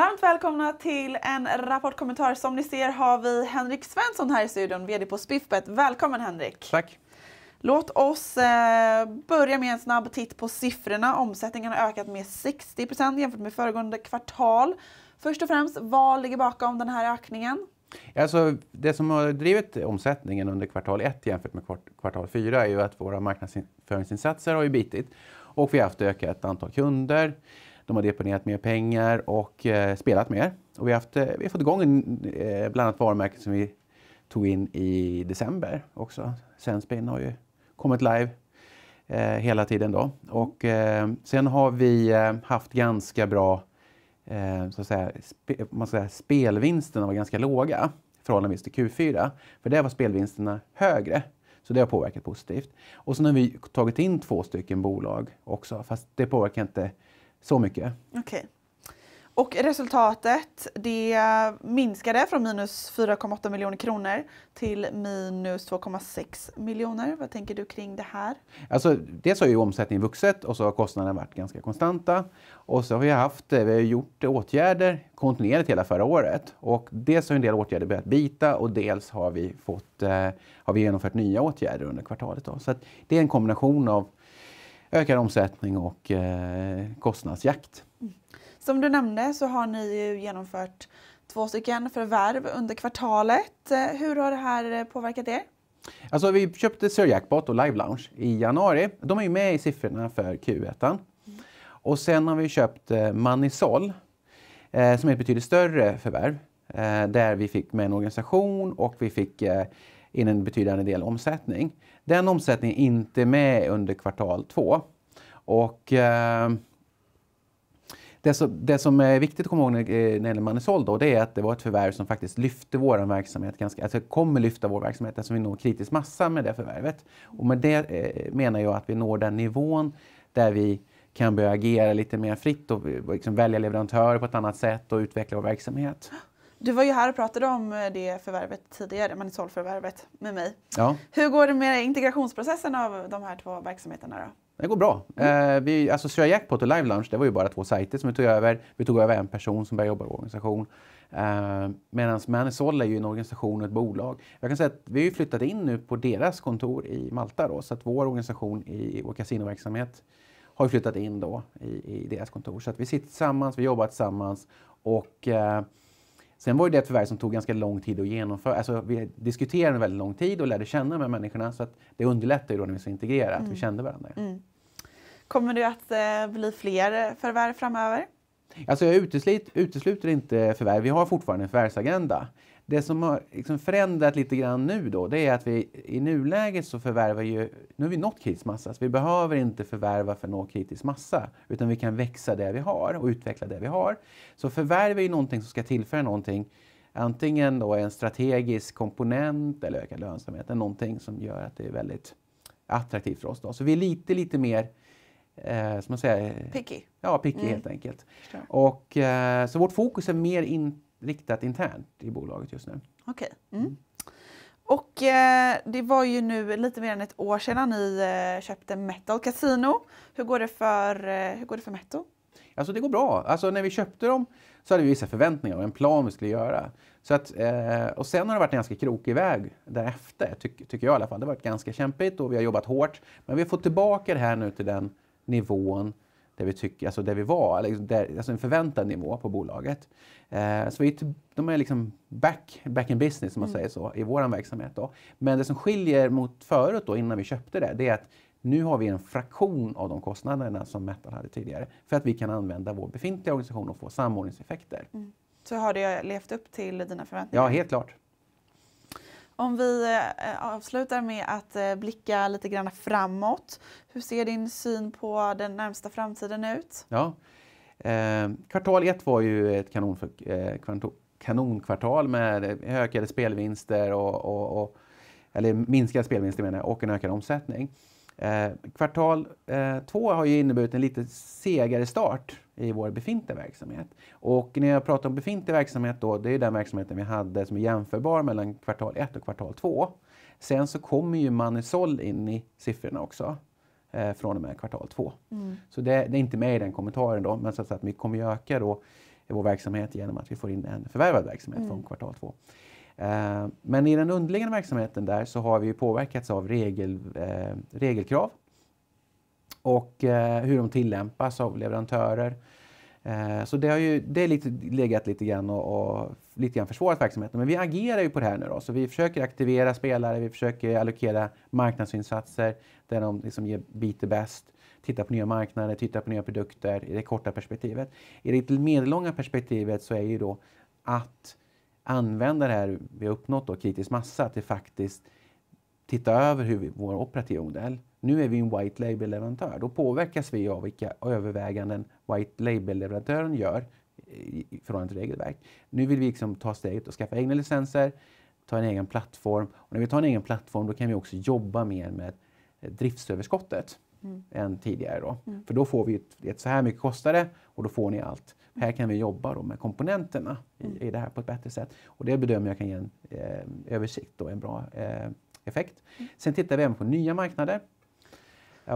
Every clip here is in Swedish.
Varmt välkomna till en rapportkommentar. Som ni ser har vi Henrik Svensson här i studion, VD på Spiffbet. Välkommen Henrik! Tack! Låt oss eh, börja med en snabb titt på siffrorna. Omsättningen har ökat med 60 jämfört med föregående kvartal. Först och främst, vad ligger bakom den här ökningen? Alltså, det som har drivit omsättningen under kvartal 1 jämfört med kvartal 4 är ju att våra marknadsföringsinsatser har ju bitit och vi har haft ökat antal kunder. De har deponerat mer pengar och eh, spelat mer. Och vi, har haft, eh, vi har fått igång en, eh, bland annat varumärken som vi tog in i december också. Senspin har ju kommit live eh, hela tiden då. Och eh, sen har vi eh, haft ganska bra, så att säga, spe, man ska säga, spelvinsterna var ganska låga förhållandevis till Q4. För där var spelvinsterna högre. Så det har påverkat positivt. Och sen har vi tagit in två stycken bolag också, fast det påverkar inte så mycket. Okay. Och resultatet det minskade från minus 4,8 miljoner kronor till minus 2,6 miljoner. Vad tänker du kring det här? Alltså, dels har ju omsättningen vuxit och så har kostnaderna varit ganska konstanta. Och så har vi haft, eh, vi har gjort åtgärder kontinuerligt hela förra året. Och dels har en del åtgärder börjat bita och dels har vi, fått, eh, har vi genomfört nya åtgärder under kvartalet. Då. Så det är en kombination av ökad omsättning och eh, kostnadsjakt. Mm. Som du nämnde så har ni ju genomfört två stycken förvärv under kvartalet. Eh, hur har det här eh, påverkat er? Alltså, vi köpte Sir Jackpot och Live Lounge i januari. De är ju med i siffrorna för Q1. Mm. Och sen har vi köpt Manisol som är ett betydligt större förvärv där vi fick med en organisation och vi fick in en betydande del omsättning. Den omsättningen är inte med under kvartal två. Och, eh, det, som, det som är viktigt att komma ihåg när, eh, när det gäller Manisol då, det är att det var ett förvärv som faktiskt lyfte vår verksamhet, ganska, alltså kommer lyfta vår verksamhet eftersom vi når kritisk massa med det förvärvet. Och med det eh, menar jag att vi når den nivån där vi kan börja agera lite mer fritt och eh, liksom välja leverantörer på ett annat sätt och utveckla vår verksamhet. Du var ju här och pratade om eh, det förvärvet tidigare, förvärvet med mig. Ja. Hur går det med integrationsprocessen av de här två verksamheterna? Då? Det går bra. Mm. Eh, vi, alltså Syra Jackpot och Live Lunch, det var ju bara två sajter som vi tog över. Vi tog över en person som började jobba i vår organisation. Eh, Medan Manisol är ju en organisation och ett bolag. Jag kan säga att vi har ju flyttat in nu på deras kontor i Malta då, så att vår organisation i vår kasinoverksamhet har flyttat in då i, i deras kontor. Så att vi sitter tillsammans, vi jobbar tillsammans och eh, Sen var det ett förvärv som tog ganska lång tid att genomföra. Alltså, vi diskuterade väldigt lång tid och lärde känna de här människorna så att det underlättade ju då när vi ska integrera, mm. att vi mm. kände varandra. Mm. Kommer det att eh, bli fler eh, förvärv framöver? Alltså jag utesluter, utesluter inte förvärv. Vi har fortfarande en förvärvsagenda det som har liksom förändrat lite grann nu då, det är att vi i nuläget så förvärvar ju, nu har vi nått kritisk massa, så vi behöver inte förvärva för att nå kritisk massa, utan vi kan växa det vi har och utveckla det vi har. Så förvärv är ju någonting som ska tillföra någonting, antingen då en strategisk komponent eller ökad lönsamhet, eller någonting som gör att det är väldigt attraktivt för oss. Då. Så vi är lite, lite mer eh, som man säger, picky. Ja, picky mm. helt enkelt. Förstår. Och, eh, så vårt fokus är mer inte riktat internt i bolaget just nu. Okej. Okay. Mm. mm. Och eh, det var ju nu lite mer än ett år sedan ni eh, köpte Metal Casino. Hur går det för, eh, hur går det för Metto? Alltså det går bra. Alltså när vi köpte dem så hade vi vissa förväntningar och en plan vi skulle göra. Så att, eh, och sen har det varit en ganska krokig väg därefter, tycker jag i alla fall. Det har varit ganska kämpigt och vi har jobbat hårt. Men vi har fått tillbaka det här nu till den nivån där vi, tycker, alltså där vi var, liksom där, alltså en förväntad nivå på bolaget. Eh, så vi, typ, de är liksom back, back in business, om man mm. säger så, i vår verksamhet. Då. Men det som skiljer mot förut, då, innan vi köpte det, det är att nu har vi en fraktion av de kostnaderna som Metal hade tidigare för att vi kan använda vår befintliga organisation och få samordningseffekter. Mm. Så har det levt upp till dina förväntningar? Ja, helt klart. Om vi eh, avslutar med att eh, blicka lite grann framåt. Hur ser din syn på den närmsta framtiden ut? Ja. Eh, kvartal ett var ju ett kanonkvartal med ökade spelvinster och, och, och eller minskade spelvinster menar jag, och en ökad omsättning. kvartal två har ju inneburit en lite segare start i vår befintliga verksamhet. Och när jag pratar om befintlig verksamhet då, det är den verksamheten vi hade som är jämförbar mellan kvartal 1 och kvartal 2. Sen så kommer ju Manisol in i siffrorna också eh, från och med kvartal 2. Mm. Så det, det, är inte med i den kommentaren då, men så att, att vi kommer ju öka då vår verksamhet genom att vi får in en förvärvad verksamhet mm. från kvartal 2. Eh, men i den underliggande verksamheten där så har vi ju påverkats av regel, eh, regelkrav och eh, hur de tillämpas av leverantörer. Eh, så det har ju det är lite, legat lite grann och, och lite grann försvårat verksamheten. Men vi agerar ju på det här nu då. Så vi försöker aktivera spelare, vi försöker allokera marknadsinsatser där de liksom ger biter bäst. Titta på nya marknader, titta på nya produkter i det korta perspektivet. I det medellånga perspektivet så är ju då att använda det här vi har uppnått, då, kritisk massa, till faktiskt titta över hur vi, vår operativa modell nu är vi en White Label-leverantör. Då påverkas vi av vilka överväganden White Label-leverantören gör eh, i förhållande till regelverk. Nu vill vi liksom ta steget och skaffa egna licenser, ta en egen plattform. Och när vi tar en egen plattform då kan vi också jobba mer med eh, driftsöverskottet mm. än tidigare. Då. Mm. För då får vi ett, så här mycket kostar det och då får ni allt. Här kan vi jobba då med komponenterna i, mm. i det här på ett bättre sätt. Och det bedömer jag kan ge en eh, översikt och en bra eh, effekt. Mm. Sen tittar vi även på nya marknader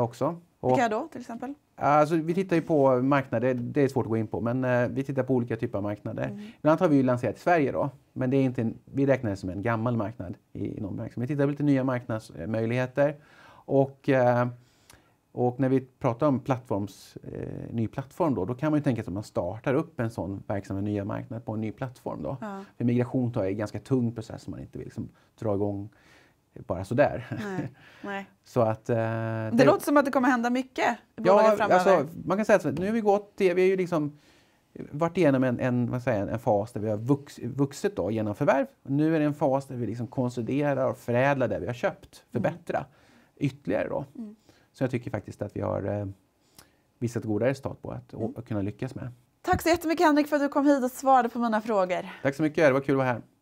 också. Och, Vilka då till exempel? Alltså, vi tittar ju på marknader, det är svårt att gå in på, men eh, vi tittar på olika typer av marknader. Mm. Ibland har vi ju lanserat i Sverige då, men det är inte en, vi räknar det som en gammal marknad i, i någon verksamhet. Vi tittar på lite nya marknadsmöjligheter och, eh, och när vi pratar om plattforms, eh, ny plattform då, då kan man ju tänka sig att man startar upp en sån verksamhet, nya marknad på en ny plattform då. Ja. För migration tar ju en ganska tung process som man inte vill liksom, dra igång bara sådär. Nej, nej. så att, eh, det, det, låter som att det kommer hända mycket i ja, framöver. Alltså, man kan säga att nu har vi gått, vi har ju liksom varit igenom en, en, säger, en fas där vi har vux, vuxit då, genom förvärv. Nu är det en fas där vi liksom konsoliderar och förädlar det vi har köpt, mm. förbättra mm. ytterligare. Då. Mm. Så jag tycker faktiskt att vi har eh, visat goda resultat på att mm. kunna lyckas med. Tack så jättemycket Henrik för att du kom hit och svarade på mina frågor. Tack så mycket, det var kul att vara här.